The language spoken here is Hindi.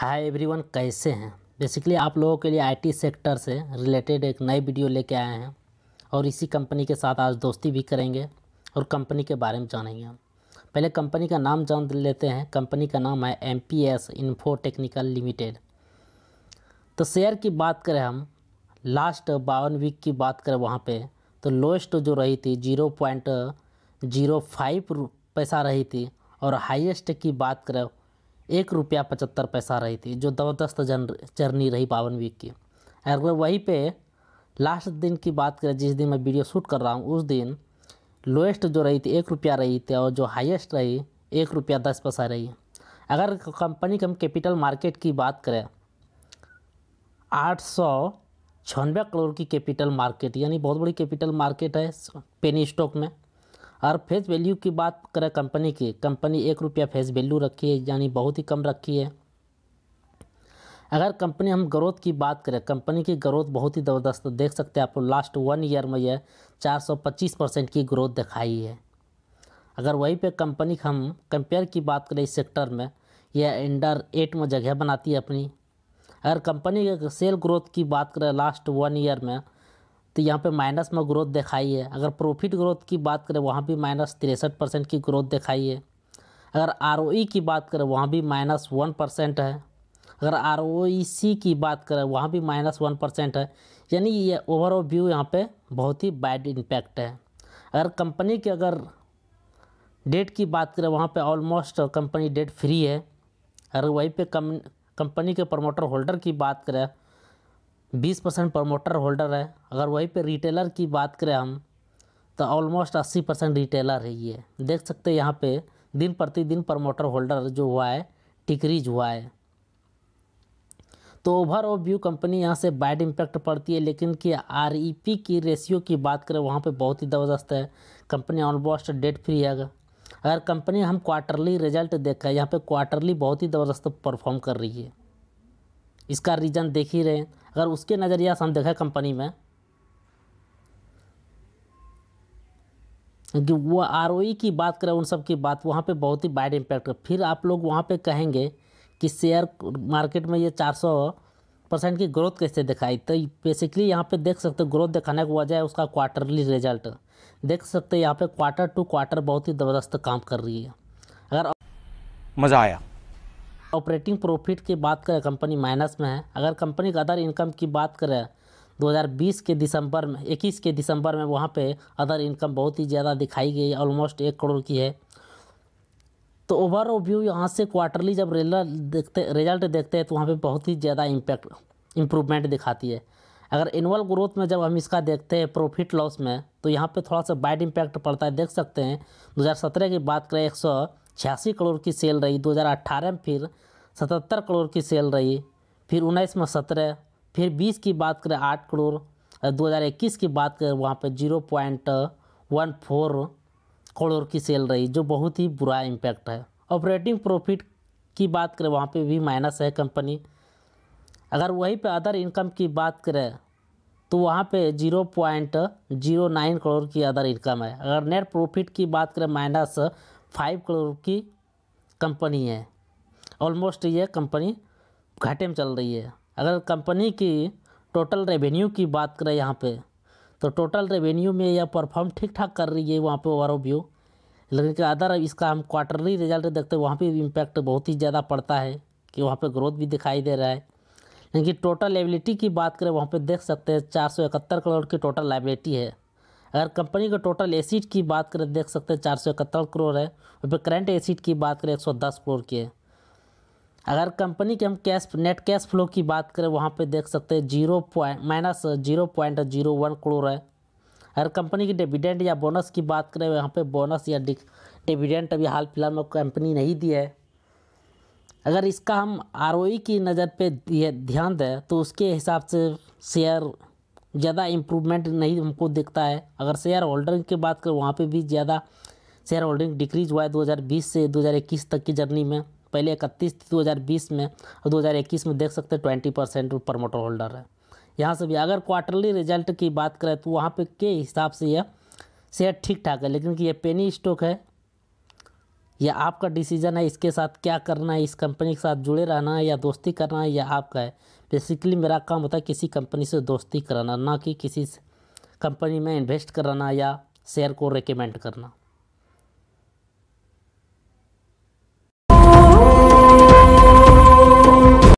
हाय एवरीवन कैसे हैं बेसिकली आप लोगों के लिए आईटी सेक्टर से रिलेटेड एक नई वीडियो लेके आए हैं और इसी कंपनी के साथ आज दोस्ती भी करेंगे और कंपनी के बारे में जानेंगे हम पहले कंपनी का नाम जान लेते हैं कंपनी का नाम है M P S Info Technical Limited तो शेयर की बात करें हम लास्ट बावन वीक की बात करें वहाँ पर तो लोएस्ट जो रही थी जीरो पॉइंट जीरो फाइव पैसा रही थी और हाइस्ट की बात करें एक रुपया पचहत्तर पैसा रही थी जो ज़बरदस्त जर्नी रही पावन वीक की अगर वहीं पे लास्ट दिन की बात करें जिस दिन मैं वीडियो शूट कर रहा हूँ उस दिन लोएस्ट जो रही थी एक रुपया रही थी और जो हाईएस्ट रही एक रुपया दस पैसा रही अगर कंपनी हम कैपिटल मार्केट की बात करें आठ सौ छियानवे करोड़ की कैपिटल मार्केट यानी बहुत बड़ी कैपिटल मार्केट है पेनी स्टॉक में और फेस वैल्यू की बात करें कंपनी की कंपनी एक रुपया फेस वैल्यू रखी है यानी बहुत ही कम रखी है अगर कंपनी हम ग्रोथ की बात करें कंपनी की ग्रोथ बहुत ही ज़बरदस्त देख सकते हैं आप लोग लास्ट वन ईयर में यह पच्चीस परसेंट की ग्रोथ दिखाई है अगर वहीं पे कंपनी हम कंपेयर की बात करें इस सेक्टर में यह इंडर एट में जगह बनाती है अपनी अगर कंपनी के सेल ग्रोथ की बात करें लास्ट वन ईयर में तो यहाँ पे माइनस में ग्रोथ दिखाई है अगर प्रॉफिट ग्रोथ की बात करें वहाँ भी माइनस तिरसठ परसेंट की ग्रोथ दिखाई है अगर आर e की बात करें वहाँ भी माइनस वन परसेंट है अगर आर e की बात करें वहाँ भी माइनस वन परसेंट है यानी ये ओवरऑल व्यू यहाँ पे बहुत ही बैड इम्पैक्ट है अगर कंपनी के अगर डेट की बात करें वहाँ पर ऑलमोस्ट कंपनी डेट फ्री है अगर वहीं पर कंपनी के प्रमोटर होल्डर की बात करें बीस परसेंट प्रमोटर होल्डर है अगर वहीं पे रिटेलर की बात करें हम तो ऑलमोस्ट अस्सी परसेंट रिटेलर है ये देख सकते हैं यहाँ पे दिन प्रतिदिन प्रमोटर होल्डर जो हुआ है टिक्रीज हुआ है तो ओवर ओवरऑल व्यू कंपनी यहाँ से बैड इम्पैक्ट पड़ती है लेकिन कि आर e की रेशियो की बात करें वहाँ पे बहुत ही ज़बरदस्त है कंपनी ऑलमोस्ट डेट फ्री है अगर कंपनी हम क्वार्टरली रिजल्ट देखा है यहाँ पर क्वार्टरली बहुत ही ज़बरदस्त परफॉर्म कर रही है इसका रीज़न देख ही रहे हैं अगर उसके नज़रिया से हम देखें कंपनी में कि वो आर e की बात करें उन सब की बात वहाँ पे बहुत ही बैड इम्पैक्ट है फिर आप लोग वहाँ पे कहेंगे कि शेयर मार्केट में ये 400 परसेंट की ग्रोथ कैसे दिखाई तो बेसिकली यहाँ पे देख सकते हो ग्रोथ दिखाने की वजह है उसका क्वार्टरली रिजल्ट देख सकते हैं यहाँ पे क्वार्टर टू क्वार्टर बहुत ही ज़बरदस्त काम कर रही है अगर मज़ा आया ऑपरेटिंग प्रॉफिट की बात करें कंपनी माइनस में है अगर कंपनी का अदर इनकम की बात करें 2020 के दिसंबर में 21 के दिसंबर में वहाँ पे अदर इनकम बहुत ही ज़्यादा दिखाई गई ऑलमोस्ट एक करोड़ की है तो ओवर व्यू यहाँ से क्वार्टरली जब रिजल्ट देखते रिजल्ट देखते हैं तो वहाँ पे बहुत ही ज़्यादा इम्पैक्ट इम्प्रूवमेंट दिखाती है अगर एनुअल ग्रोथ में जब हम इसका देखते हैं प्रॉफिट लॉस में तो यहाँ पे थोड़ा सा बैड इम्पैक्ट पड़ता है देख सकते हैं 2017 की बात करें एक छियासी करोड़ की सेल रही 2018 में फिर 77 करोड़ की सेल रही फिर उन्नीस में सत्रह फिर बीस की बात करें आठ करोड़ और 2021 की बात करें वहाँ पर zero point one four crore की सेल रही जो बहुत ही बुरा इम्पैक्ट है ऑपरेटिंग प्रॉफिट की बात करें वहाँ पे भी माइनस है कंपनी अगर वहीं पे अदर इनकम की बात करें तो वहाँ पे zero point zero nine crore की अदर इनकम है अगर नेट प्रॉफिट की बात करें माइनस फाइव करोड़ की कंपनी है ऑलमोस्ट ये कंपनी घाटे में चल रही है अगर कंपनी की टोटल रेवेन्यू की बात करें यहाँ पे तो टोटल रेवेन्यू में यह परफॉर्म ठीक ठाक कर रही है वहाँ पे व्यू लेकिन अदर इसका हम क्वार्टरली रिजल्ट देखते हैं वहाँ पर इम्पैक्ट बहुत ही ज़्यादा पड़ता है कि वहाँ पर ग्रोथ भी दिखाई दे रहा है लेकिन टोटल लाइबिलिटी की बात करें वहाँ पे देख सकते हैं चार सौ इकहत्तर करोड़ की टोटल लाइबिलिटी है अगर कंपनी का टोटल एसिड की बात करें देख सकते हैं चार सौ इकहत्तर करोड़ है और फिर करेंट एसिड की बात करें एक सौ दस करोड़ की है अगर कंपनी के हम कैश नेट कैश फ्लो की बात करें वहाँ पे देख सकते हैं zero point minus zero point zero one crore है अगर कंपनी की डिविडेंड या बोनस की बात करें वहाँ पर बोनस या डिविडेंड अभी हाल फिलहाल में कंपनी नहीं दी है अगर इसका हम आर e की नज़र पर ध्यान दें तो उसके हिसाब से शेयर ज़्यादा इम्प्रूवमेंट नहीं हमको दिखता है अगर शेयर होल्डर की बात करें वहाँ पे भी ज़्यादा शेयर होल्डिंग डिक्रीज हुआ है 2020 से 2021 तक की जर्नी में पहले इकतीस थी बीस में और 2021 में देख सकते हैं ट्वेंटी परसेंट प्रमोटर होल्डर है यहाँ से भी अगर क्वार्टरली रिजल्ट की बात करें तो वहाँ पे के हिसाब से यह शेयर ठीक ठाक है लेकिन कि यह पेनी स्टॉक है यह आपका डिसीजन है इसके साथ क्या करना है इस कंपनी के साथ जुड़े रहना है या दोस्ती करना है यह आपका है बेसिकली मेरा काम होता है किसी कंपनी से दोस्ती कराना ना कि किसी कंपनी में इन्वेस्ट कराना या शेयर को रिकमेंड करना